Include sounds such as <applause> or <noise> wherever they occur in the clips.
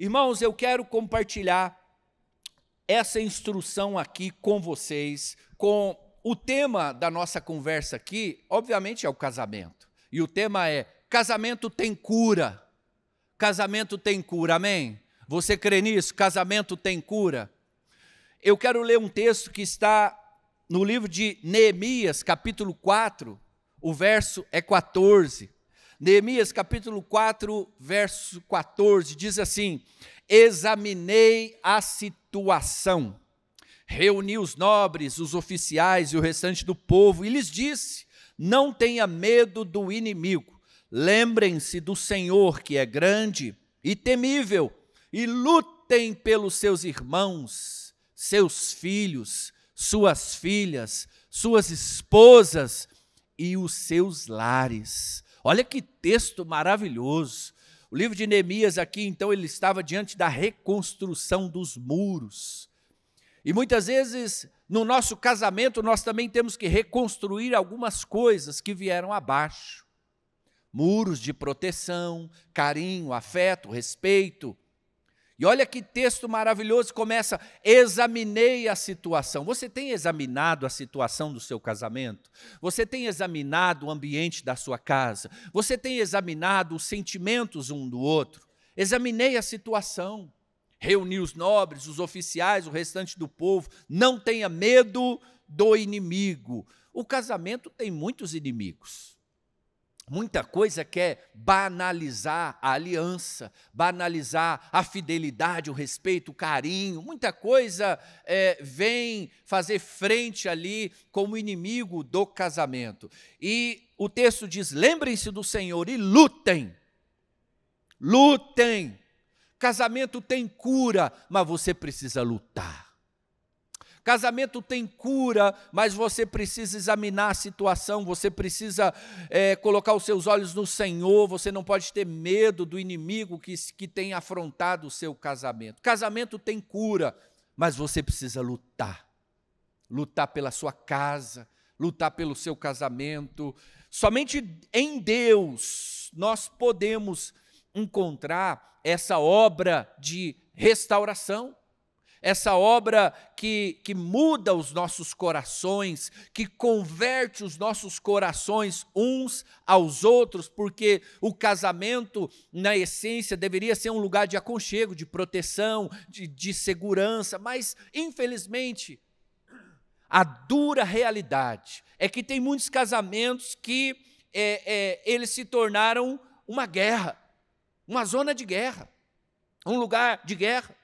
Irmãos, eu quero compartilhar essa instrução aqui com vocês, com o tema da nossa conversa aqui, obviamente, é o casamento. E o tema é: casamento tem cura. Casamento tem cura, amém? Você crê nisso? Casamento tem cura. Eu quero ler um texto que está no livro de Neemias, capítulo 4, o verso é 14. Neemias capítulo 4, verso 14 diz assim: Examinei a situação, reuni os nobres, os oficiais e o restante do povo e lhes disse: Não tenha medo do inimigo. Lembrem-se do Senhor que é grande e temível, e lutem pelos seus irmãos, seus filhos, suas filhas, suas esposas e os seus lares Olha que texto maravilhoso. O livro de Neemias aqui, então, ele estava diante da reconstrução dos muros. E muitas vezes, no nosso casamento, nós também temos que reconstruir algumas coisas que vieram abaixo. Muros de proteção, carinho, afeto, respeito, e olha que texto maravilhoso começa: examinei a situação. Você tem examinado a situação do seu casamento? Você tem examinado o ambiente da sua casa? Você tem examinado os sentimentos um do outro? Examinei a situação. Reuni os nobres, os oficiais, o restante do povo. Não tenha medo do inimigo. O casamento tem muitos inimigos. Muita coisa quer é banalizar a aliança, banalizar a fidelidade, o respeito, o carinho. Muita coisa é, vem fazer frente ali como inimigo do casamento. E o texto diz: lembrem-se do Senhor e lutem. Lutem. Casamento tem cura, mas você precisa lutar. Casamento tem cura, mas você precisa examinar a situação, você precisa é, colocar os seus olhos no Senhor, você não pode ter medo do inimigo que, que tem afrontado o seu casamento. Casamento tem cura, mas você precisa lutar. Lutar pela sua casa, lutar pelo seu casamento. Somente em Deus nós podemos encontrar essa obra de restauração essa obra que, que muda os nossos corações, que converte os nossos corações uns aos outros, porque o casamento, na essência, deveria ser um lugar de aconchego, de proteção, de, de segurança, mas, infelizmente, a dura realidade é que tem muitos casamentos que é, é, eles se tornaram uma guerra, uma zona de guerra, um lugar de guerra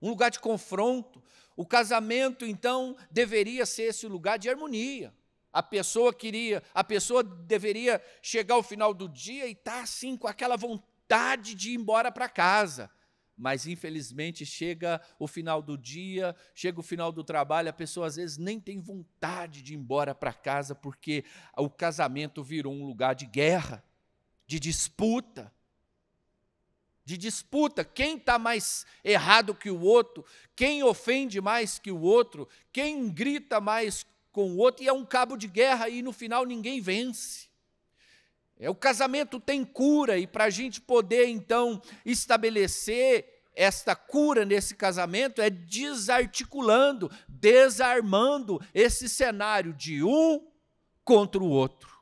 um lugar de confronto. O casamento, então, deveria ser esse lugar de harmonia. A pessoa queria, a pessoa deveria chegar ao final do dia e estar tá, assim com aquela vontade de ir embora para casa. Mas infelizmente chega o final do dia, chega o final do trabalho, a pessoa às vezes nem tem vontade de ir embora para casa porque o casamento virou um lugar de guerra, de disputa, de disputa, quem está mais errado que o outro, quem ofende mais que o outro, quem grita mais com o outro, e é um cabo de guerra e no final ninguém vence. É, o casamento tem cura, e para a gente poder então estabelecer esta cura nesse casamento é desarticulando, desarmando esse cenário de um contra o outro.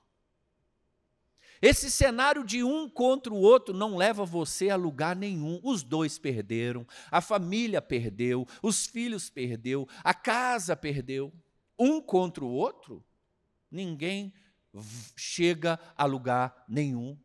Esse cenário de um contra o outro não leva você a lugar nenhum. Os dois perderam, a família perdeu, os filhos perdeu, a casa perdeu. Um contra o outro, ninguém chega a lugar nenhum.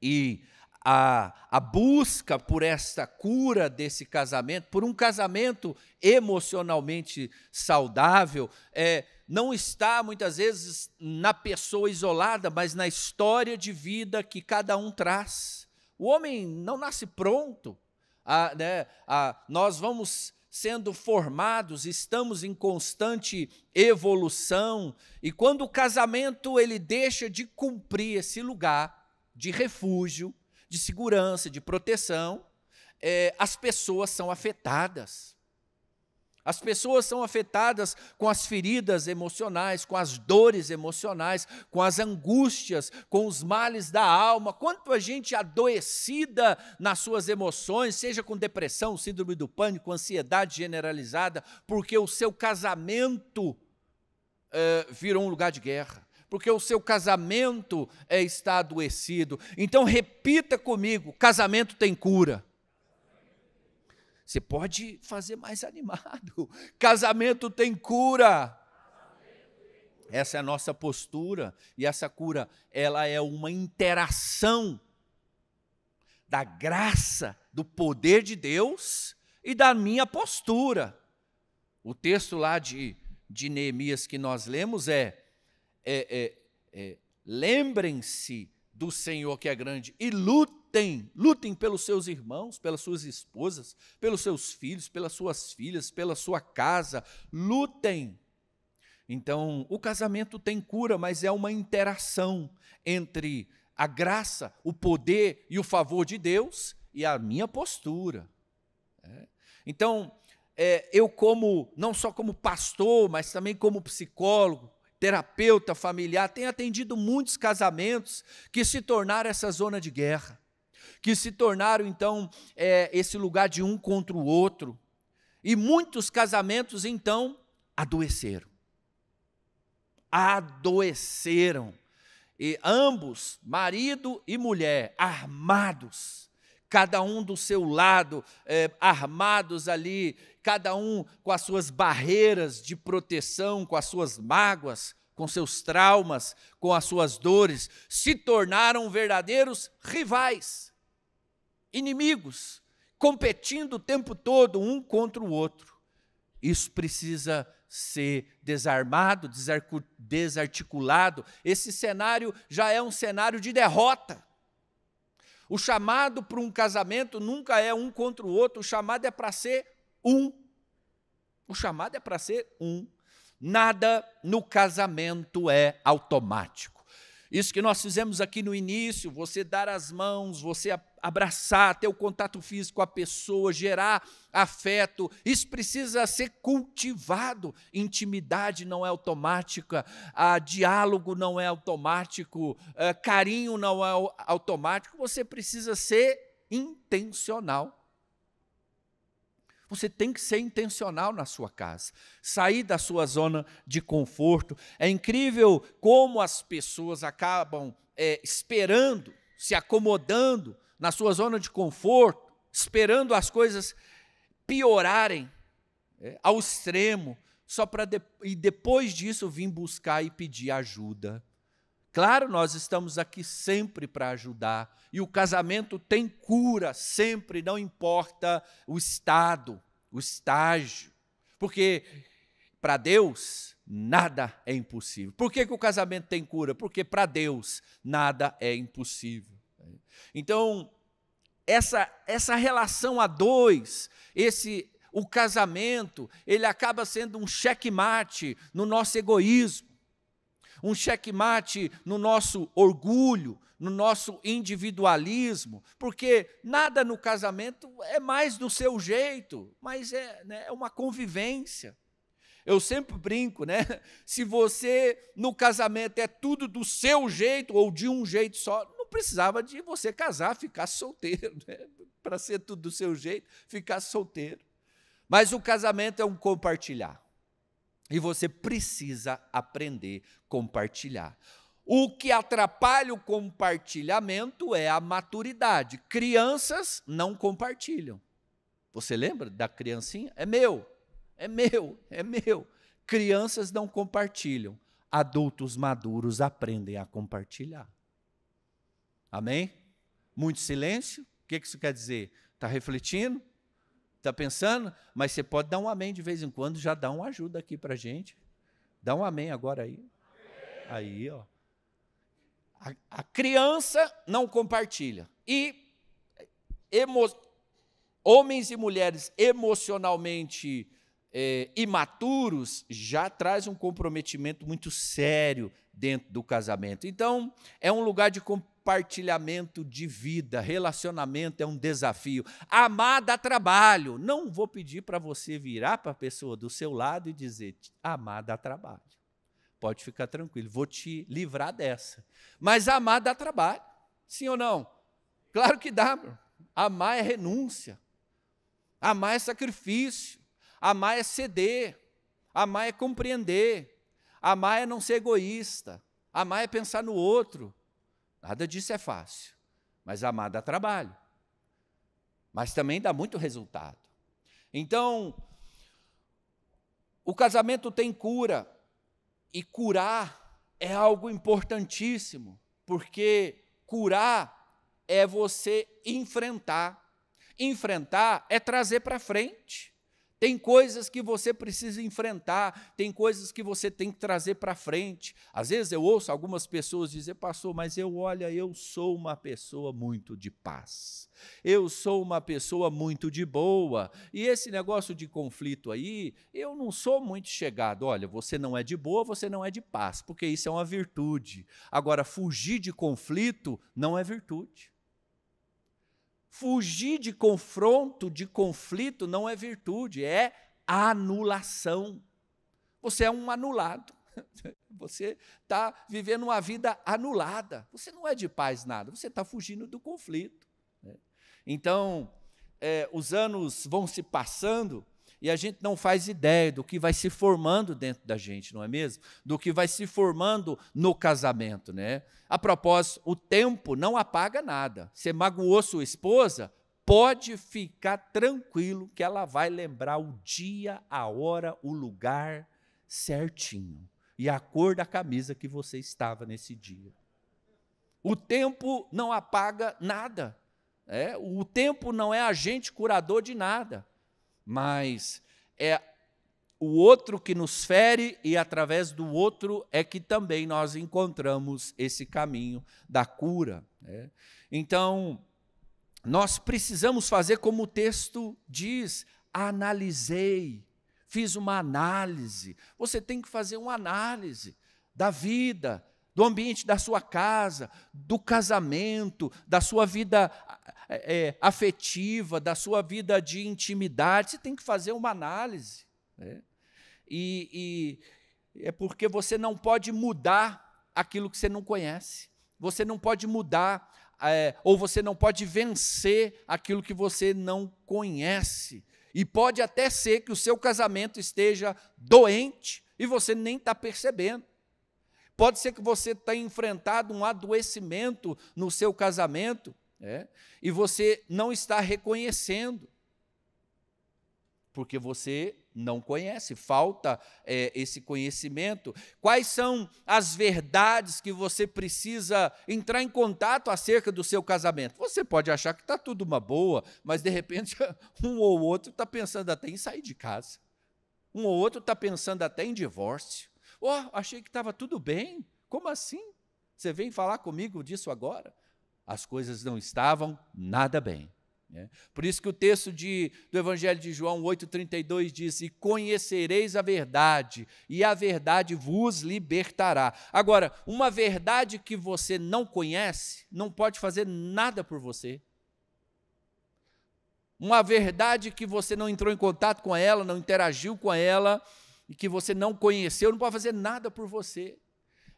E a, a busca por esta cura desse casamento, por um casamento emocionalmente saudável, é, não está muitas vezes na pessoa isolada, mas na história de vida que cada um traz. O homem não nasce pronto. A, né, a, nós vamos sendo formados, estamos em constante evolução, e quando o casamento ele deixa de cumprir esse lugar de refúgio, de segurança, de proteção, é, as pessoas são afetadas. As pessoas são afetadas com as feridas emocionais, com as dores emocionais, com as angústias, com os males da alma. Quanto a gente adoecida nas suas emoções, seja com depressão, síndrome do pânico, ansiedade generalizada, porque o seu casamento é, virou um lugar de guerra porque o seu casamento é, está adoecido. Então repita comigo: casamento tem cura. Você pode fazer mais <laughs> animado. Casamento tem cura. Essa é a nossa postura e essa cura, ela é uma interação da graça, do poder de Deus e da minha postura. O texto lá de, de Neemias que nós lemos é: é, é, é, lembrem-se do Senhor que é grande e lutem, lutem pelos seus irmãos, pelas suas esposas, pelos seus filhos, pelas suas filhas, pela sua casa, lutem. Então, o casamento tem cura, mas é uma interação entre a graça, o poder e o favor de Deus e a minha postura. É. Então, é, eu como, não só como pastor, mas também como psicólogo, terapeuta familiar, tem atendido muitos casamentos que se tornaram essa zona de guerra, que se tornaram então é, esse lugar de um contra o outro. E muitos casamentos então adoeceram. Adoeceram. E ambos, marido e mulher, armados, cada um do seu lado, é, armados ali, cada um com as suas barreiras de proteção, com as suas mágoas, com seus traumas, com as suas dores, se tornaram verdadeiros rivais, inimigos, competindo o tempo todo um contra o outro. Isso precisa ser desarmado, desarticulado. Esse cenário já é um cenário de derrota o chamado para um casamento nunca é um contra o outro, o chamado é para ser um. O chamado é para ser um. Nada no casamento é automático. Isso que nós fizemos aqui no início, você dar as mãos, você abraçar, ter o contato físico com a pessoa, gerar afeto, isso precisa ser cultivado. Intimidade não é automática, a ah, diálogo não é automático, ah, carinho não é automático, você precisa ser intencional você tem que ser intencional na sua casa, sair da sua zona de conforto. É incrível como as pessoas acabam é, esperando, se acomodando na sua zona de conforto, esperando as coisas piorarem é, ao extremo, só para de e depois disso vir buscar e pedir ajuda Claro, nós estamos aqui sempre para ajudar. E o casamento tem cura sempre, não importa o estado, o estágio. Porque para Deus nada é impossível. Por que, que o casamento tem cura? Porque para Deus nada é impossível. Então, essa, essa relação a dois, esse o casamento, ele acaba sendo um checkmate no nosso egoísmo um checkmate no nosso orgulho, no nosso individualismo, porque nada no casamento é mais do seu jeito, mas é, né, é uma convivência. Eu sempre brinco, né? <laughs> Se você no casamento é tudo do seu jeito ou de um jeito só, não precisava de você casar, ficar solteiro, <laughs> né? Para ser tudo do seu jeito, ficar solteiro. Mas o casamento é um compartilhar. E você precisa aprender a compartilhar. O que atrapalha o compartilhamento é a maturidade. Crianças não compartilham. Você lembra da criancinha? É meu, é meu, é meu. Crianças não compartilham. Adultos maduros aprendem a compartilhar. Amém? Muito silêncio? O que isso quer dizer? Está refletindo? Está pensando? Mas você pode dar um amém de vez em quando, já dá uma ajuda aqui para a gente. Dá um amém agora aí. Aí, ó. A, a, criança não compartilha. E eh, emo, homens e mulheres emocionalmente é, imaturos já traz um comprometimento muito sério dentro do casamento. Então, é um lugar de, compartilhamento de vida, relacionamento é um desafio. Amar dá trabalho. Não vou pedir para você virar para a pessoa do seu lado e dizer: amar dá trabalho. Pode ficar tranquilo, vou te livrar dessa. Mas amar dá trabalho. Sim ou não? Claro que dá. Amar é renúncia. Amar é sacrifício. Amar é ceder. Amar é compreender. Amar é não ser egoísta. Amar é pensar no outro. Nada disso é fácil, mas amar dá trabalho. Mas também dá muito resultado. Então, o casamento tem cura, e curar é algo importantíssimo, porque curar é você enfrentar. Enfrentar é trazer para frente. Tem coisas que você precisa enfrentar, tem coisas que você tem que trazer para frente. Às vezes eu ouço algumas pessoas dizer, pastor, mas eu, olha, eu sou uma pessoa muito de paz, eu sou uma pessoa muito de boa, e esse negócio de conflito aí, eu não sou muito chegado. Olha, você não é de boa, você não é de paz, porque isso é uma virtude. Agora, fugir de conflito não é virtude. Fugir de confronto, de conflito, não é virtude, é anulação. Você é um anulado. <laughs> Você está vivendo uma vida anulada. Você não é de paz nada, você está fugindo do conflito. Né? Então, é, os anos vão se passando e a gente não faz ideia do que vai se formando dentro da gente, não é mesmo? Do que vai se formando no casamento, né? A propósito, o tempo não apaga nada. Você magoou sua esposa, pode ficar tranquilo que ela vai lembrar o dia, a hora, o lugar certinho e a cor da camisa que você estava nesse dia. O tempo não apaga nada. É? o tempo não é agente curador de nada mas é o outro que nos fere e através do outro é que também nós encontramos esse caminho da cura. Né? Então, nós precisamos fazer como o texto diz: analisei, fiz uma análise. Você tem que fazer uma análise da vida, do ambiente da sua casa, do casamento, da sua vida é, é, afetiva, da sua vida de intimidade, você tem que fazer uma análise. Né? E, e é porque você não pode mudar aquilo que você não conhece. Você não pode mudar é, ou você não pode vencer aquilo que você não conhece. E pode até ser que o seu casamento esteja doente e você nem está percebendo. Pode ser que você tenha enfrentado um adoecimento no seu casamento é? E você não está reconhecendo, porque você não conhece, falta é, esse conhecimento. Quais são as verdades que você precisa entrar em contato acerca do seu casamento? Você pode achar que está tudo uma boa, mas de repente <laughs> um ou outro está pensando até em sair de casa, um ou outro está pensando até em divórcio. Oh, achei que estava tudo bem, como assim? Você vem falar comigo disso agora? as coisas não estavam nada bem. Né? Por isso que o texto de, do Evangelho de João 8,32 diz: E conhecereis a verdade, e a verdade vos libertará. Agora, uma verdade que você não conhece não pode fazer nada por você. Uma verdade que você não entrou em contato com ela, não interagiu com ela, e que você não conheceu, não pode fazer nada por você.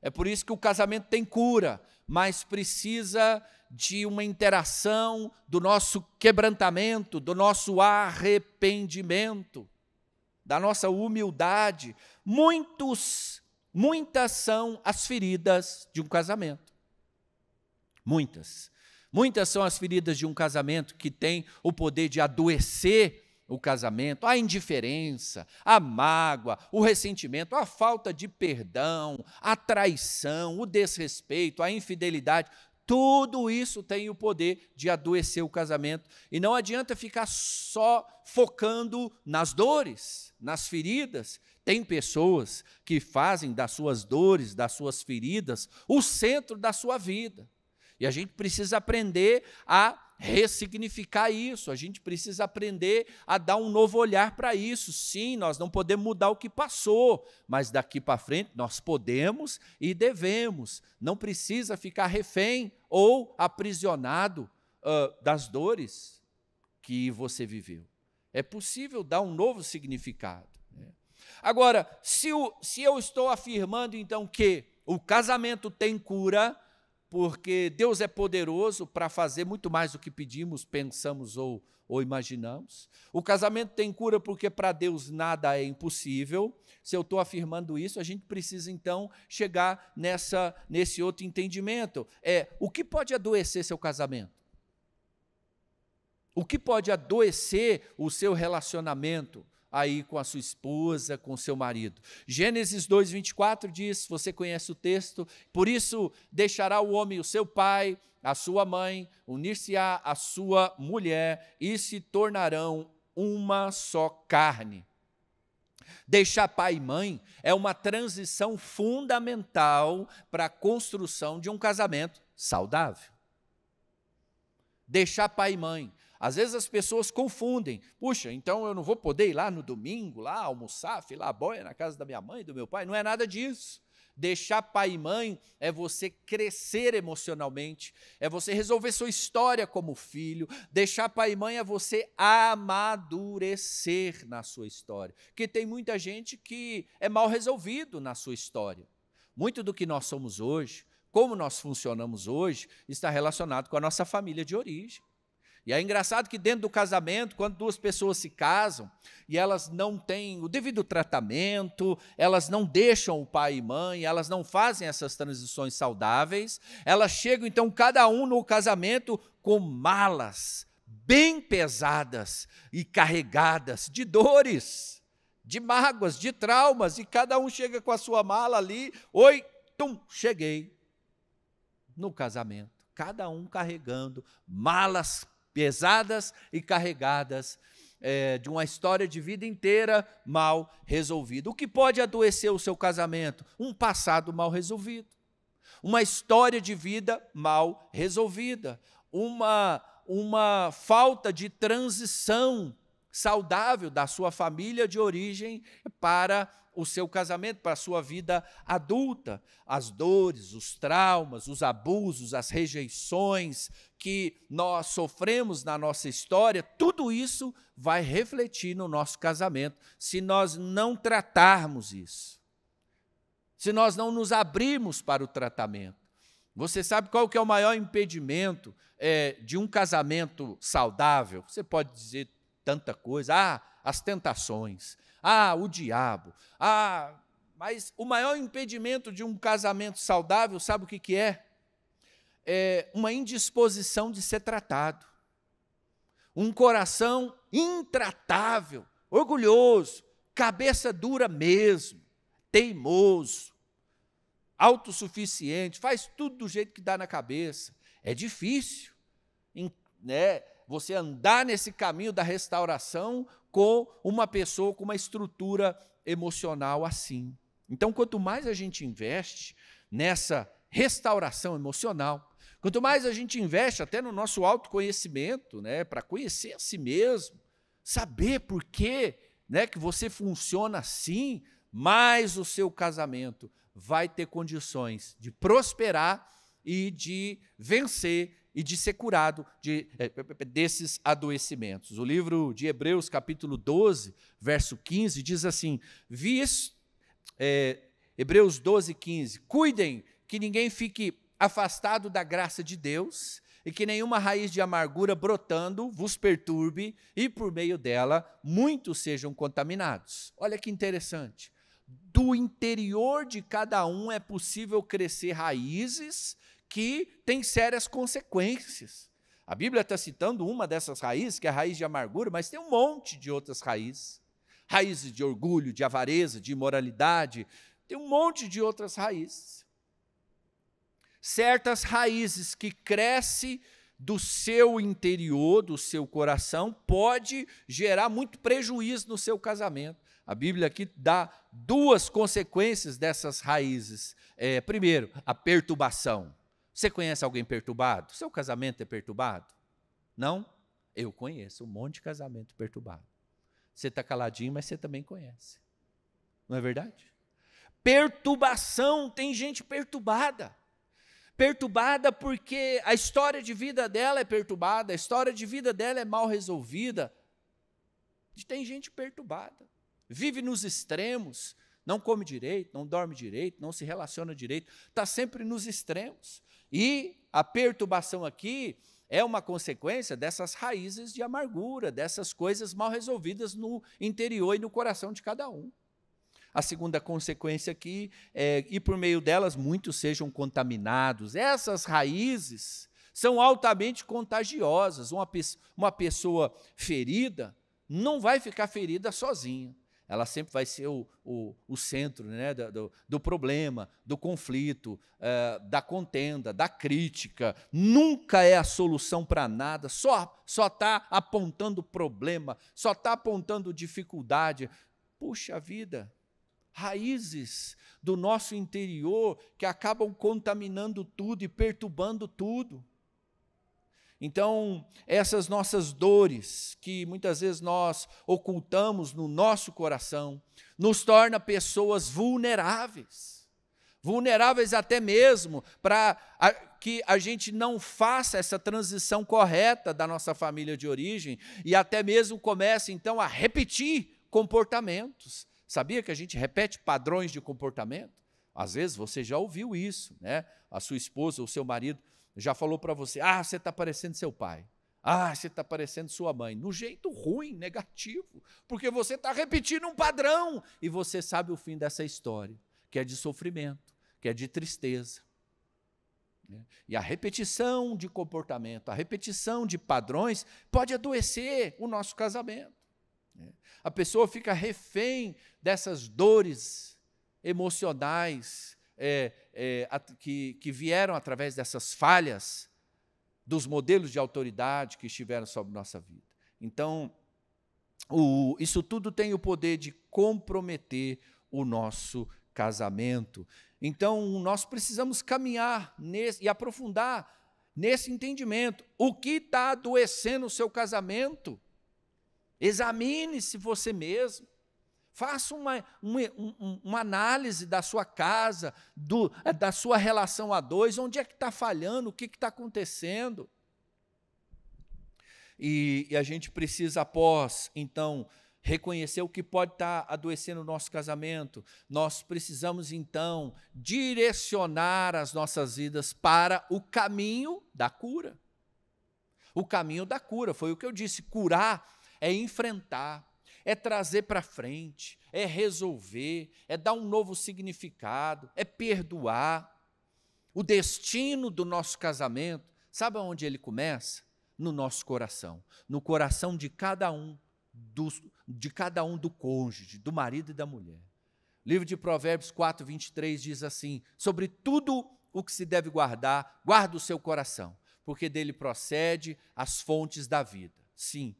É por isso que o casamento tem cura, mas precisa de uma interação do nosso quebrantamento, do nosso arrependimento, da nossa humildade. Muitos, muitas são as feridas de um casamento. Muitas. Muitas são as feridas de um casamento que tem o poder de adoecer o casamento, a indiferença, a mágoa, o ressentimento, a falta de perdão, a traição, o desrespeito, a infidelidade, tudo isso tem o poder de adoecer o casamento. E não adianta ficar só focando nas dores, nas feridas. Tem pessoas que fazem das suas dores, das suas feridas, o centro da sua vida. E a gente precisa aprender a ressignificar isso, a gente precisa aprender a dar um novo olhar para isso. Sim, nós não podemos mudar o que passou, mas daqui para frente nós podemos e devemos. Não precisa ficar refém ou aprisionado uh, das dores que você viveu. É possível dar um novo significado. Né? Agora, se, o, se eu estou afirmando então que o casamento tem cura, porque Deus é poderoso para fazer muito mais do que pedimos, pensamos ou, ou imaginamos. O casamento tem cura porque para Deus nada é impossível. Se eu estou afirmando isso, a gente precisa então chegar nessa, nesse outro entendimento. É o que pode adoecer seu casamento? O que pode adoecer o seu relacionamento? aí com a sua esposa, com seu marido. Gênesis 2:24 diz, você conhece o texto, por isso deixará o homem o seu pai, a sua mãe, unir-se-á a sua mulher e se tornarão uma só carne. Deixar pai e mãe é uma transição fundamental para a construção de um casamento saudável. Deixar pai e mãe às vezes as pessoas confundem. Puxa, então eu não vou poder ir lá no domingo, lá almoçar, filar boia na casa da minha mãe, do meu pai. Não é nada disso. Deixar pai e mãe é você crescer emocionalmente, é você resolver sua história como filho. Deixar pai e mãe é você amadurecer na sua história. Que tem muita gente que é mal resolvido na sua história. Muito do que nós somos hoje, como nós funcionamos hoje, está relacionado com a nossa família de origem. E é engraçado que dentro do casamento, quando duas pessoas se casam e elas não têm o devido tratamento, elas não deixam o pai e mãe, elas não fazem essas transições saudáveis, elas chegam então cada um no casamento com malas bem pesadas e carregadas de dores, de mágoas, de traumas, e cada um chega com a sua mala ali, oi, tum, cheguei no casamento, cada um carregando malas pesadas e carregadas é, de uma história de vida inteira mal resolvida. O que pode adoecer o seu casamento? Um passado mal resolvido, uma história de vida mal resolvida, uma, uma falta de transição saudável da sua família de origem para o seu casamento, para a sua vida adulta. As dores, os traumas, os abusos, as rejeições que nós sofremos na nossa história, tudo isso vai refletir no nosso casamento se nós não tratarmos isso. Se nós não nos abrirmos para o tratamento. Você sabe qual que é o maior impedimento é, de um casamento saudável? Você pode dizer tanta coisa. Ah, as tentações. Ah, o diabo. Ah, mas o maior impedimento de um casamento saudável, sabe o que, que é? É uma indisposição de ser tratado. Um coração intratável, orgulhoso, cabeça dura mesmo, teimoso, autossuficiente, faz tudo do jeito que dá na cabeça. É difícil, né? Você andar nesse caminho da restauração com uma pessoa com uma estrutura emocional assim. Então, quanto mais a gente investe nessa restauração emocional, quanto mais a gente investe até no nosso autoconhecimento, né, para conhecer a si mesmo, saber por quê, né, que você funciona assim, mais o seu casamento vai ter condições de prosperar e de vencer e de ser curado de, eh, desses adoecimentos. O livro de Hebreus, capítulo 12, verso 15, diz assim: é, Hebreus 12, 15, cuidem que ninguém fique afastado da graça de Deus e que nenhuma raiz de amargura brotando vos perturbe e por meio dela muitos sejam contaminados. Olha que interessante. Do interior de cada um é possível crescer raízes que tem sérias consequências. A Bíblia está citando uma dessas raízes, que é a raiz de amargura, mas tem um monte de outras raízes. Raízes de orgulho, de avareza, de imoralidade, tem um monte de outras raízes. Certas raízes que crescem do seu interior, do seu coração, pode gerar muito prejuízo no seu casamento. A Bíblia aqui dá duas consequências dessas raízes. É, primeiro, a perturbação. Você conhece alguém perturbado? Seu casamento é perturbado? Não? Eu conheço um monte de casamento perturbado. Você está caladinho, mas você também conhece. Não é verdade? Perturbação, tem gente perturbada. Perturbada porque a história de vida dela é perturbada, a história de vida dela é mal resolvida. Tem gente perturbada. Vive nos extremos, não come direito, não dorme direito, não se relaciona direito, está sempre nos extremos. E a perturbação aqui é uma consequência dessas raízes de amargura, dessas coisas mal resolvidas no interior e no coração de cada um. A segunda consequência aqui é, e por meio delas muitos sejam contaminados. Essas raízes são altamente contagiosas. Uma, uma pessoa ferida não vai ficar ferida sozinha ela sempre vai ser o, o, o centro né, do, do, problema, do conflito, é, da contenda, da crítica. Nunca é a solução para nada, só só está apontando problema, só está apontando dificuldade. Puxa vida, raízes do nosso interior que acabam contaminando tudo e perturbando tudo. Então, essas nossas dores que muitas vezes nós ocultamos no nosso coração, nos torna pessoas vulneráveis. Vulneráveis até mesmo para que a gente não faça essa transição correta da nossa família de origem e até mesmo comece então a repetir comportamentos. Sabia que a gente repete padrões de comportamento? Às vezes você já ouviu isso, né? A sua esposa ou seu marido já falou para você: ah, você está parecendo seu pai. Ah, você está parecendo sua mãe. No jeito ruim, negativo. Porque você está repetindo um padrão. E você sabe o fim dessa história, que é de sofrimento, que é de tristeza. Né? E a repetição de comportamento, a repetição de padrões, pode adoecer o nosso casamento. Né? A pessoa fica refém dessas dores emocionais, é, é, que, que vieram através dessas falhas dos modelos de autoridade que estiveram sobre nossa vida. Então, o, isso tudo tem o poder de comprometer o nosso casamento. Então, nós precisamos caminhar nesse, e aprofundar nesse entendimento. O que está adoecendo o seu casamento? Examine-se você mesmo. Faça uma, uma, uma, análise da sua casa, do, eh, da sua relação a dois, onde é que está falhando, o que está acontecendo. E, e, a gente precisa, após, então, reconhecer o que pode estar tá adoecendo o nosso casamento. Nós precisamos, então, direcionar as nossas vidas para o caminho da cura. O caminho da cura, foi o que eu disse: curar é enfrentar é trazer para frente, é resolver, é dar um novo significado, é perdoar. O destino do nosso casamento, sabe onde ele começa? No nosso coração, no coração de cada um do, de cada um do cônjuge, do marido e da mulher. O livro de Provérbios 4, 23 diz assim: sobre tudo o que se deve guardar, guarda o seu coração, porque dele procede as fontes da vida. Sim,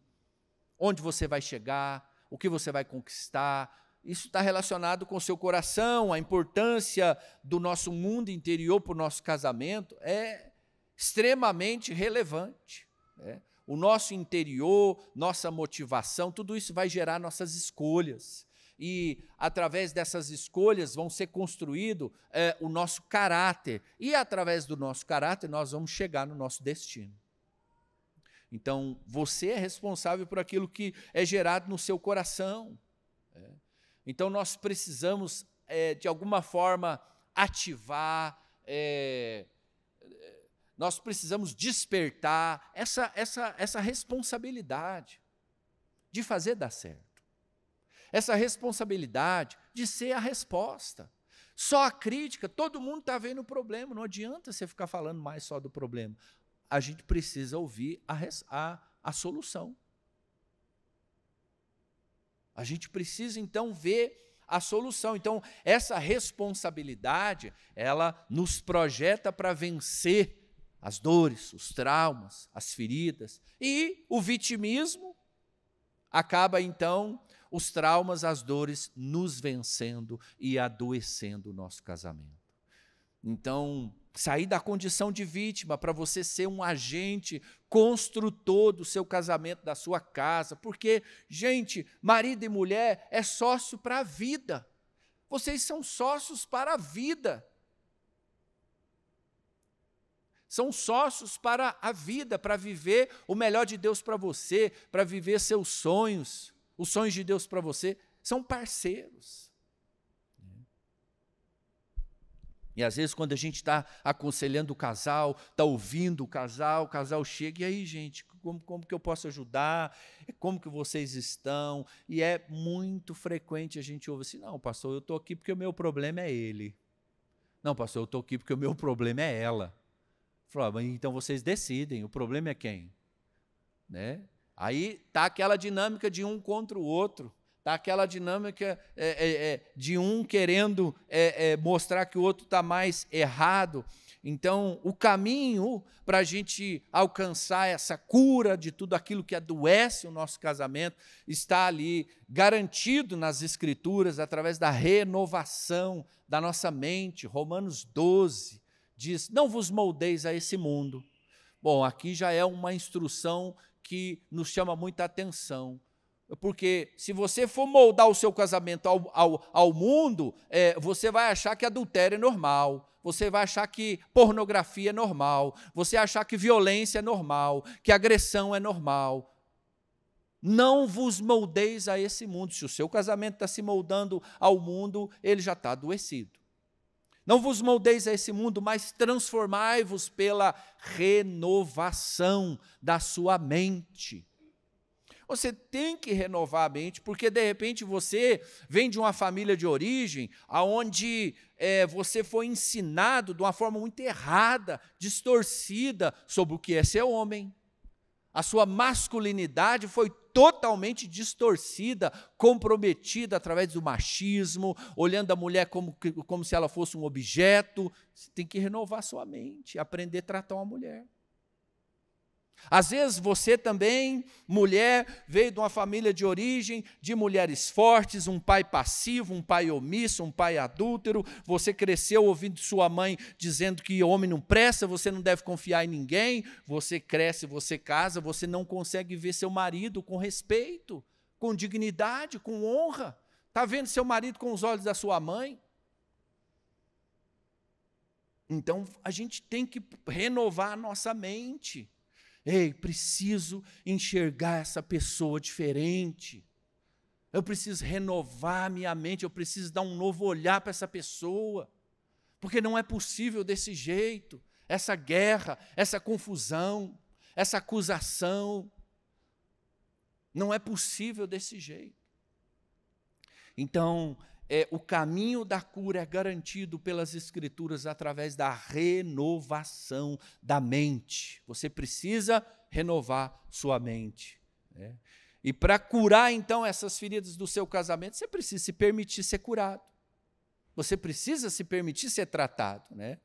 onde você vai chegar, o que você vai conquistar. Isso está relacionado com o seu coração, a importância do nosso mundo interior para o nosso casamento é extremamente relevante. Né? O nosso interior, nossa motivação, tudo isso vai gerar nossas escolhas. E através dessas escolhas vão ser construído é, o nosso caráter. E através do nosso caráter nós vamos chegar no nosso destino. Então, você é responsável por aquilo que é gerado no seu coração. É. Então, nós precisamos, é, de alguma forma, ativar, é, nós precisamos despertar essa, essa, essa responsabilidade de fazer dar certo. Essa responsabilidade de ser a resposta. Só a crítica, todo mundo está vendo o problema, não adianta você ficar falando mais só do problema a gente precisa ouvir a, a, a solução. A gente precisa então ver a solução. Então, essa responsabilidade, ela nos projeta para vencer as dores, os traumas, as feridas. E o vitimismo acaba então os traumas, as dores nos vencendo e adoecendo o nosso casamento. Então, sair da condição de vítima para você ser um agente construtor do seu casamento, da sua casa. Porque, gente, marido e mulher é sócio para a vida. Vocês são sócios para a vida. São sócios para a vida, para viver o melhor de Deus para você, para viver seus sonhos, os sonhos de Deus para você. São parceiros. E às vezes, quando a gente está aconselhando o casal, está ouvindo o casal, o casal chega, e aí, gente, como, como que eu posso ajudar? Como que vocês estão? E é muito frequente a gente ouve assim: não, pastor, eu estou aqui porque o meu problema é ele. Não, pastor, eu estou aqui porque o meu problema é ela. Fala, ah, então vocês decidem, o problema é quem? Né? Aí tá aquela dinâmica de um contra o outro. Tá aquela dinâmica é, é, é de um querendo é, é, mostrar que o outro está mais errado. Então, o caminho para a gente alcançar essa cura de tudo aquilo que adoece o nosso casamento está ali garantido nas Escrituras através da renovação da nossa mente. Romanos 12 diz: Não vos moldeis a esse mundo. Bom, aqui já é uma instrução que nos chama muita atenção. Porque se você for moldar o seu casamento ao, ao, ao mundo, é, você vai achar que é adultério é normal, você vai achar que pornografia é normal, você achar que violência é normal, que agressão é normal. Não vos moldeis a esse mundo. Se o seu casamento está se moldando ao mundo, ele já está adoecido. Não vos moldeis a esse mundo, mas transformai-vos pela renovação da sua mente você tem que renovar a mente, porque de repente você vem de uma família de origem aonde é, você foi ensinado de uma forma muito errada, distorcida sobre o que é ser homem. A sua masculinidade foi totalmente distorcida, comprometida através do machismo, olhando a mulher como, como se ela fosse um objeto. Você tem que renovar sua mente, aprender a tratar uma mulher. Às vezes você também, mulher, veio de uma família de origem de mulheres fortes, um pai passivo, um pai omisso, um pai adúltero. Você cresceu ouvindo sua mãe dizendo que homem não presta, você não deve confiar em ninguém. Você cresce, você casa, você não consegue ver seu marido com respeito, com dignidade, com honra. Está vendo seu marido com os olhos da sua mãe? Então a gente tem que renovar a nossa mente Ei, preciso enxergar essa pessoa diferente. Eu preciso renovar minha mente, eu preciso dar um novo olhar para essa pessoa. Porque não é possível desse jeito. Essa guerra, essa confusão, essa acusação. Não é possível desse jeito. Então, é, o caminho da cura é garantido pelas Escrituras através da renovação da mente. Você precisa renovar sua mente. Né? E para curar, então, essas feridas do seu casamento, você precisa se permitir ser curado. Você precisa se permitir ser tratado. Né?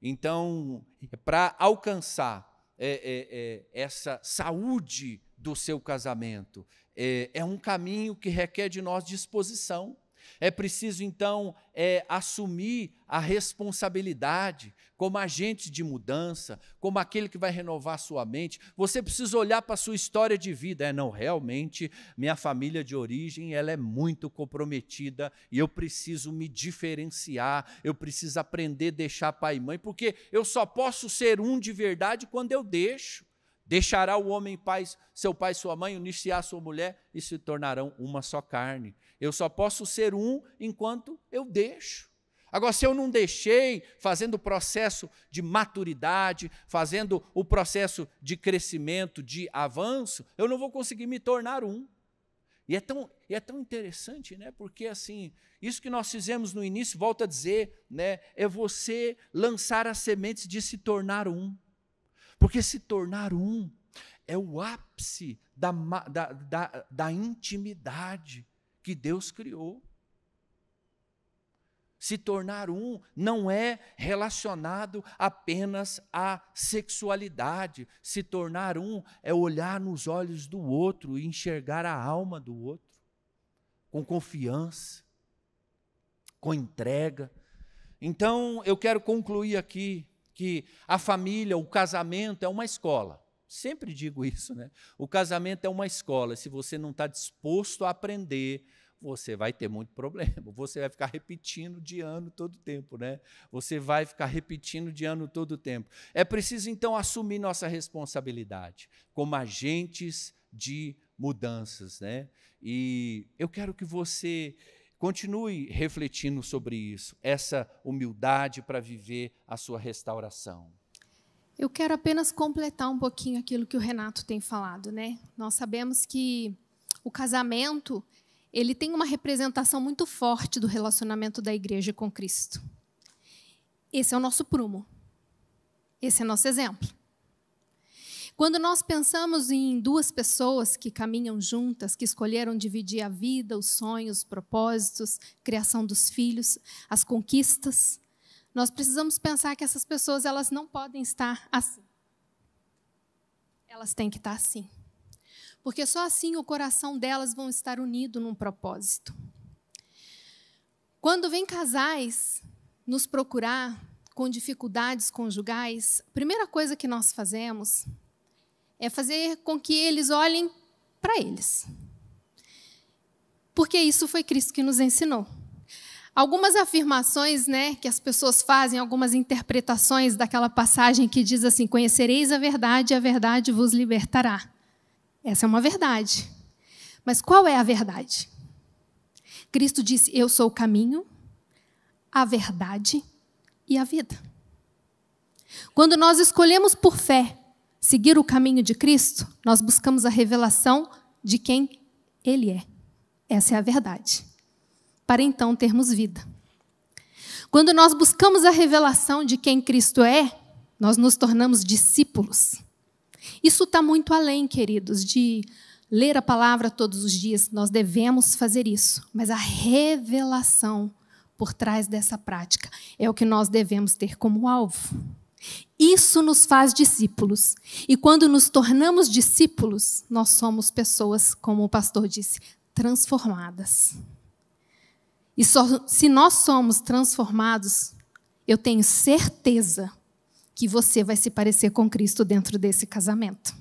Então, para alcançar é, é, é essa saúde do seu casamento, é, é um caminho que requer de nós disposição é preciso, então, é, assumir a responsabilidade como agente de mudança, como aquele que vai renovar sua mente. Você precisa olhar para a sua história de vida. É, não, realmente, minha família de origem ela é muito comprometida e eu preciso me diferenciar, eu preciso aprender a deixar pai e mãe, porque eu só posso ser um de verdade quando eu deixo. Deixará o homem pai seu pai e sua mãe, unir-se-á sua mulher e se tornarão uma só carne. Eu só posso ser um enquanto eu deixo. Agora, se eu não deixei, fazendo o processo de maturidade, fazendo o processo de crescimento, de avanço, eu não vou conseguir me tornar um. E é tão, é tão interessante, né? Porque assim, isso que nós fizemos no início, volta a dizer, né? É você lançar as sementes de se tornar um. Porque se tornar um é o ápice da, da, da, da intimidade que Deus criou. Se tornar um não é relacionado apenas à sexualidade. Se tornar um é olhar nos olhos do outro e enxergar a alma do outro com confiança, com entrega. Então, eu quero concluir aqui que a família, o casamento é uma escola. Sempre digo isso, né? O casamento é uma escola. Se você não está disposto a aprender, você vai ter muito problema. Você vai ficar repetindo de ano todo tempo, né? Você vai ficar repetindo de ano todo tempo. É preciso, então, assumir nossa responsabilidade como agentes de mudanças, né? E eu quero que você Continue refletindo sobre isso, essa humildade para viver a sua restauração. Eu quero apenas completar um pouquinho aquilo que o Renato tem falado, né? Nós sabemos que o casamento, ele tem uma representação muito forte do relacionamento da igreja com Cristo. Esse é o nosso prumo. Esse é o nosso exemplo. Quando nós pensamos em duas pessoas que caminham juntas, que escolheram dividir a vida, os sonhos, os propósitos, criação dos filhos, as conquistas, nós precisamos pensar que essas pessoas elas não podem estar assim. Elas têm que estar assim. Porque só assim o coração delas vão estar unido num propósito. Quando vem casais nos procurar com dificuldades conjugais, a primeira coisa que nós fazemos é fazer com que eles olhem para eles. Porque isso foi Cristo que nos ensinou. Algumas afirmações né, que as pessoas fazem, algumas interpretações daquela passagem que diz assim: Conhecereis a verdade, a verdade vos libertará. Essa é uma verdade. Mas qual é a verdade? Cristo disse: Eu sou o caminho, a verdade e a vida. Quando nós escolhemos por fé seguir o caminho de Cristo, nós buscamos a revelação de quem Ele é. Essa é a verdade. Para então termos vida. Quando nós buscamos a revelação de quem Cristo é, nós nos tornamos discípulos. Isso está muito além, queridos, de ler a palavra todos os dias. Nós devemos fazer isso. Mas a revelação por trás dessa prática é o que nós devemos ter como alvo. Isso nos faz discípulos. E quando nos tornamos discípulos, nós somos pessoas, como o pastor disse, transformadas. E só, se nós somos transformados, eu tenho certeza que você vai se parecer com Cristo dentro desse casamento.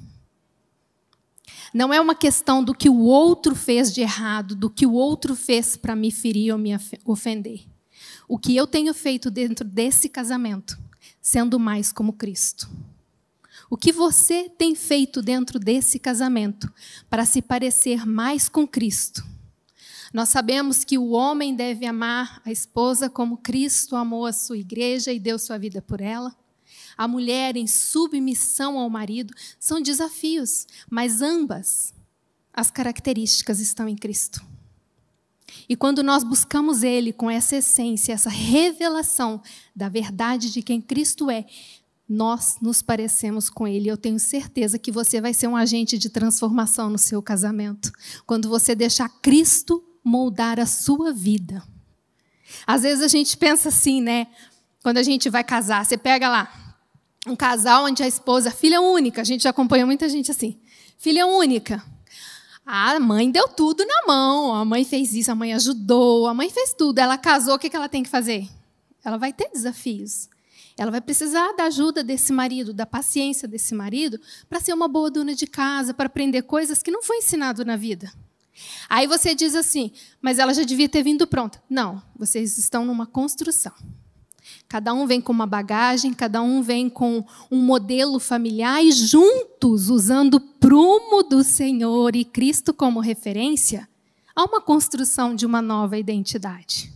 Não é uma questão do que o outro fez de errado, do que o outro fez para me ferir ou me ofender. O que eu tenho feito dentro desse casamento sendo mais como Cristo? O que você tem feito dentro desse casamento para se parecer mais com Cristo? Nós sabemos que o homem deve amar a esposa como Cristo amou a sua igreja e deu sua vida por ela. A mulher em submissão ao marido são desafios, mas ambas as características estão em Cristo. E quando nós buscamos Ele com essa essência, essa revelação da verdade de quem Cristo é, nós nos parecemos com Ele. Eu tenho certeza que você vai ser um agente de transformação no seu casamento, quando você deixar Cristo moldar a sua vida. Às vezes a gente pensa assim, né? Quando a gente vai casar, você pega lá um casal onde a esposa, filha única, a gente acompanha muita gente assim, filha única. A mãe deu tudo na mão. A mãe fez isso, a mãe ajudou, a mãe fez tudo. Ela casou, o que ela tem que fazer? Ela vai ter desafios. Ela vai precisar da ajuda desse marido, da paciência desse marido, para ser uma boa dona de casa, para aprender coisas que não foi ensinado na vida. Aí você diz assim, mas ela já devia ter vindo pronta. Não, vocês estão numa construção. Cada um vem com uma bagagem, cada um vem com um modelo familiar e juntos, usando o prumo do Senhor e Cristo como referência, há uma construção de uma nova identidade.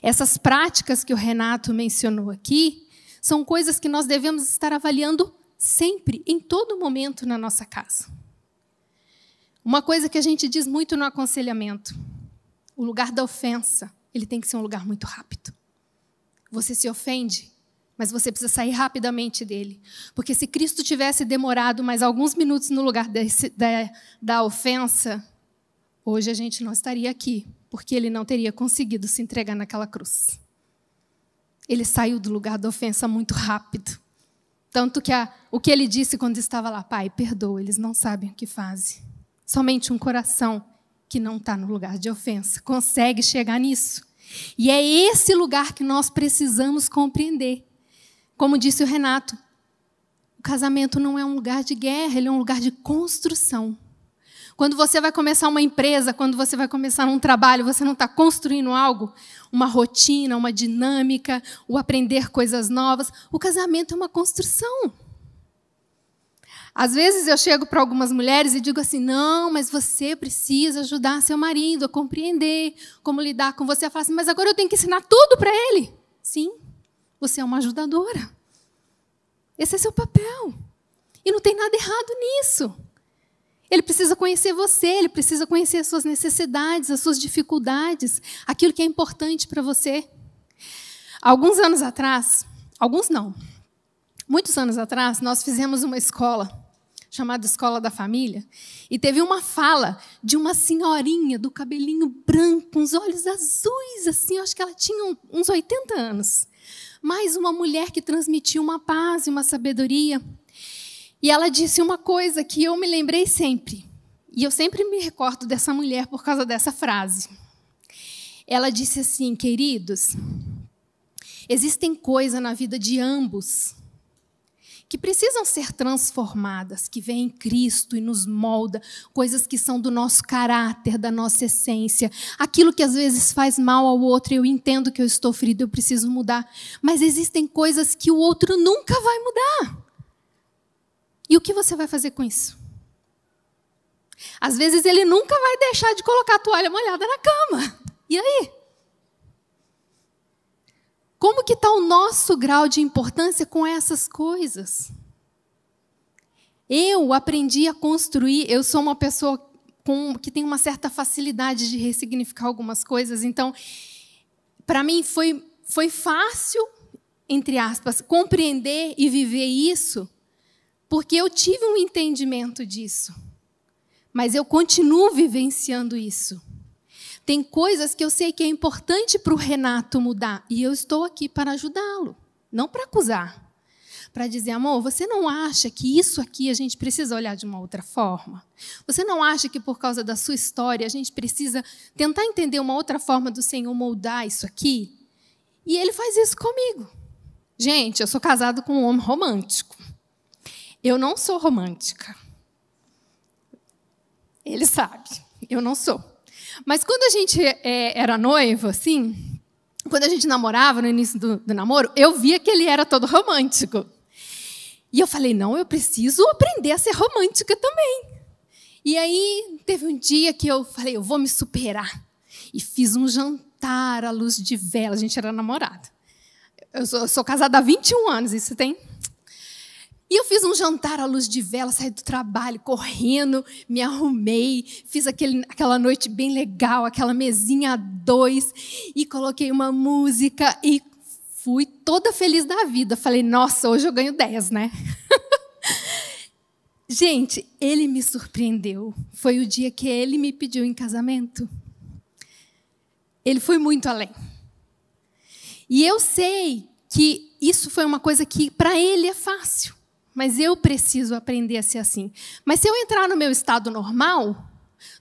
Essas práticas que o Renato mencionou aqui são coisas que nós devemos estar avaliando sempre, em todo momento na nossa casa. Uma coisa que a gente diz muito no aconselhamento: o lugar da ofensa, ele tem que ser um lugar muito rápido você se ofende, mas você precisa sair rapidamente dele. Porque se Cristo tivesse demorado mais alguns minutos no lugar desse, da, da ofensa, hoje a gente não estaria aqui, porque ele não teria conseguido se entregar naquela cruz. Ele saiu do lugar da ofensa muito rápido. Tanto que a, o que ele disse quando estava lá, Pai, perdoa, eles não sabem o que fazem. Somente um coração que não está no lugar de ofensa consegue chegar nisso. E é esse lugar que nós precisamos compreender. Como disse o Renato, o casamento não é um lugar de guerra, ele é um lugar de construção. Quando você vai começar uma empresa, quando você vai começar um trabalho, você não está construindo algo, uma rotina, uma dinâmica, o aprender coisas novas. O casamento é uma construção. Às vezes eu chego para algumas mulheres e digo assim: não, mas você precisa ajudar seu marido a compreender como lidar com você. Ela fala assim: mas agora eu tenho que ensinar tudo para ele. Sim, você é uma ajudadora. Esse é seu papel. E não tem nada errado nisso. Ele precisa conhecer você, ele precisa conhecer as suas necessidades, as suas dificuldades, aquilo que é importante para você. Alguns anos atrás, alguns não, muitos anos atrás, nós fizemos uma escola chamada Escola da Família, e teve uma fala de uma senhorinha do cabelinho branco, uns olhos azuis, assim, acho que ela tinha uns 80 anos. Mais uma mulher que transmitia uma paz e uma sabedoria. E ela disse uma coisa que eu me lembrei sempre, e eu sempre me recordo dessa mulher por causa dessa frase. Ela disse assim, queridos, existem coisas na vida de ambos que precisam ser transformadas, que vem em Cristo e nos molda, coisas que são do nosso caráter, da nossa essência, aquilo que às vezes faz mal ao outro, eu entendo que eu estou ferido, eu preciso mudar, mas existem coisas que o outro nunca vai mudar. E o que você vai fazer com isso? Às vezes ele nunca vai deixar de colocar a toalha molhada na cama. E aí? Como que está o nosso grau de importância com essas coisas? Eu aprendi a construir, eu sou uma pessoa com, que tem uma certa facilidade de ressignificar algumas coisas, então, para mim foi, foi fácil, entre aspas, compreender e viver isso, porque eu tive um entendimento disso. Mas eu continuo vivenciando isso. Tem coisas que eu sei que é importante para o Renato mudar e eu estou aqui para ajudá-lo, não para acusar. Para dizer, amor, você não acha que isso aqui a gente precisa olhar de uma outra forma? Você não acha que por causa da sua história a gente precisa tentar entender uma outra forma do Senhor moldar isso aqui? E ele faz isso comigo. Gente, eu sou casado com um homem romântico. Eu não sou romântica. Ele sabe, eu não sou. Mas quando a gente é, era noivo, assim, quando a gente namorava no início do, do namoro, eu via que ele era todo romântico. E eu falei, não, eu preciso aprender a ser romântica também. E aí teve um dia que eu falei, eu vou me superar. E fiz um jantar à luz de vela. A gente era namorado. Eu sou, eu sou casada há 21 anos, isso tem e eu fiz um jantar à luz de vela, saí do trabalho correndo, me arrumei, fiz aquele, aquela noite bem legal, aquela mesinha a dois, e coloquei uma música e fui toda feliz da vida. Falei, nossa, hoje eu ganho 10, né? <laughs> Gente, ele me surpreendeu. Foi o dia que ele me pediu em casamento. Ele foi muito além. E eu sei que isso foi uma coisa que para ele é fácil mas eu preciso aprender a ser assim. Mas se eu entrar no meu estado normal,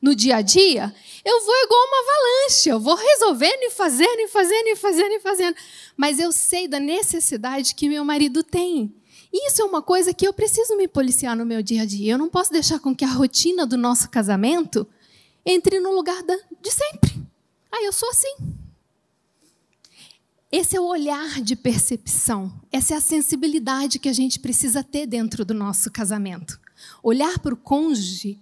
no dia a dia, eu vou igual uma avalanche, eu vou resolvendo e fazendo e fazendo e fazendo e fazendo. Mas eu sei da necessidade que meu marido tem. Isso é uma coisa que eu preciso me policiar no meu dia a dia. Eu não posso deixar com que a rotina do nosso casamento entre no lugar de sempre. Ah, eu sou assim. Esse é o olhar de percepção, essa é a sensibilidade que a gente precisa ter dentro do nosso casamento. Olhar para o cônjuge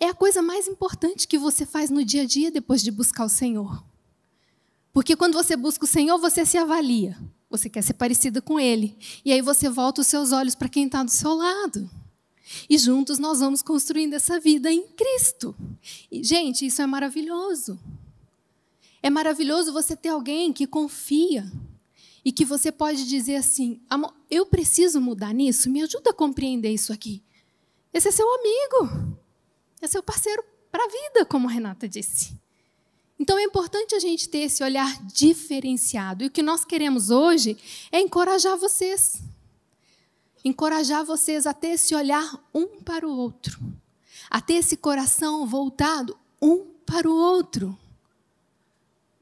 é a coisa mais importante que você faz no dia a dia depois de buscar o Senhor. Porque quando você busca o Senhor, você se avalia. Você quer ser parecido com Ele. E aí você volta os seus olhos para quem está do seu lado. E juntos nós vamos construindo essa vida em Cristo. E, gente, isso é maravilhoso. É maravilhoso você ter alguém que confia e que você pode dizer assim: amor, eu preciso mudar nisso, me ajuda a compreender isso aqui. Esse é seu amigo, é seu parceiro para a vida, como a Renata disse. Então é importante a gente ter esse olhar diferenciado. E o que nós queremos hoje é encorajar vocês. Encorajar vocês a ter esse olhar um para o outro. A ter esse coração voltado um para o outro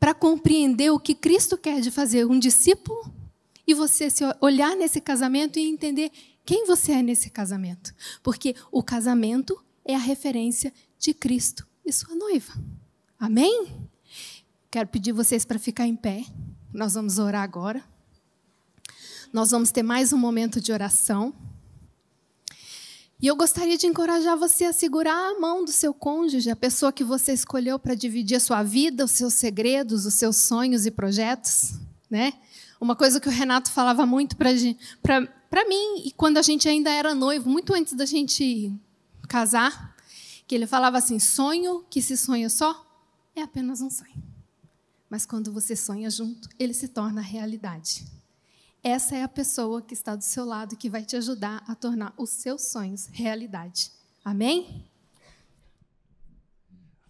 para compreender o que Cristo quer de fazer um discípulo e você se olhar nesse casamento e entender quem você é nesse casamento. Porque o casamento é a referência de Cristo e sua noiva. Amém? Quero pedir vocês para ficar em pé. Nós vamos orar agora. Nós vamos ter mais um momento de oração. E eu gostaria de encorajar você a segurar a mão do seu cônjuge, a pessoa que você escolheu para dividir a sua vida, os seus segredos, os seus sonhos e projetos. Né? Uma coisa que o Renato falava muito para mim, e quando a gente ainda era noivo, muito antes da gente casar, que ele falava assim: sonho que se sonha só é apenas um sonho. Mas quando você sonha junto, ele se torna realidade essa é a pessoa que está do seu lado que vai te ajudar a tornar os seus sonhos realidade. Amém?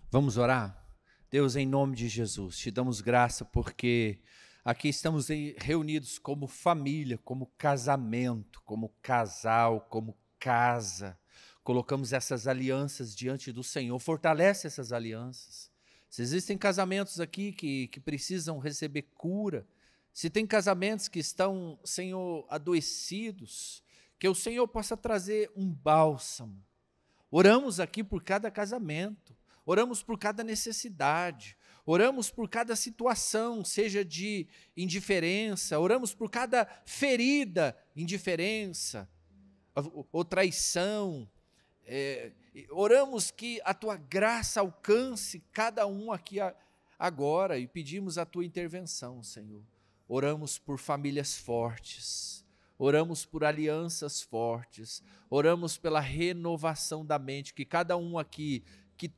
Vamos orar? Deus, em nome de Jesus, te damos graça porque aqui estamos reunidos como família, como casamento, como casal, como casa. Colocamos essas alianças diante do Senhor, fortalece essas alianças. Se existem casamentos aqui que, que precisam receber cura, se tem casamentos que estão, Senhor, adoecidos, que o Senhor possa trazer um bálsamo. Oramos aqui por cada casamento, oramos por cada necessidade, oramos por cada situação, seja de indiferença, oramos por cada ferida, indiferença ou, traição. É, oramos que a tua graça alcance cada um aqui a, agora e pedimos a tua intervenção, Senhor oramos por famílias fortes, oramos por alianças fortes, oramos pela renovação da mente, que cada um aqui, que,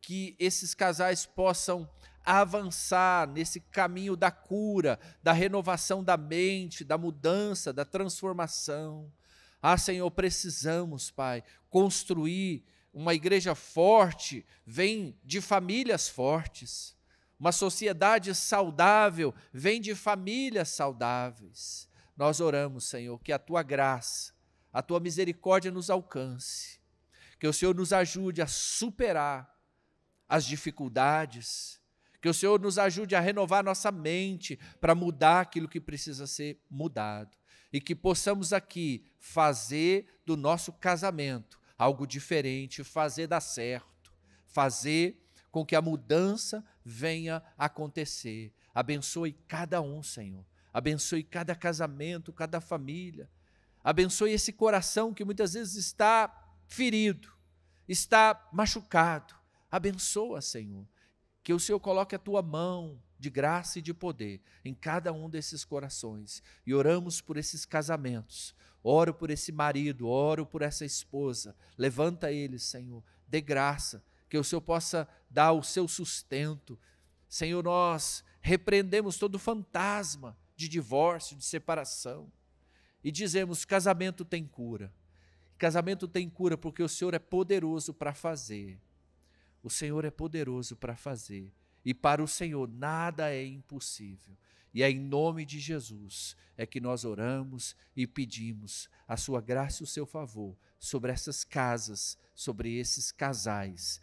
que esses casais possam avançar nesse caminho da cura, da renovação da mente, da mudança, da transformação. Ah, Senhor, precisamos, Pai, construir uma igreja forte, vem de famílias fortes. Uma sociedade saudável vem de famílias saudáveis. Nós oramos, Senhor, que a tua graça, a tua misericórdia nos alcance, que o Senhor nos ajude a superar as dificuldades, que o Senhor nos ajude a renovar nossa mente para mudar aquilo que precisa ser mudado e que possamos aqui fazer do nosso casamento algo diferente, fazer dar certo, fazer com que a mudança venha acontecer. Abençoe cada um, Senhor. Abençoe cada casamento, cada família. Abençoe esse coração que muitas vezes está ferido, está machucado. Abençoa, Senhor. Que o Senhor coloque a tua mão de graça e de poder em cada um desses corações. E oramos por esses casamentos. Oro por esse marido, oro por essa esposa. Levanta eles, Senhor. Dê graça que o Senhor possa dar o seu sustento. Senhor, nós repreendemos todo fantasma de divórcio, de separação e dizemos: casamento tem cura. Casamento tem cura porque o Senhor é poderoso para fazer. O Senhor é poderoso para fazer. E para o Senhor nada é impossível. E é em nome de Jesus é que nós oramos e pedimos a sua graça e o seu favor sobre essas casas, sobre esses casais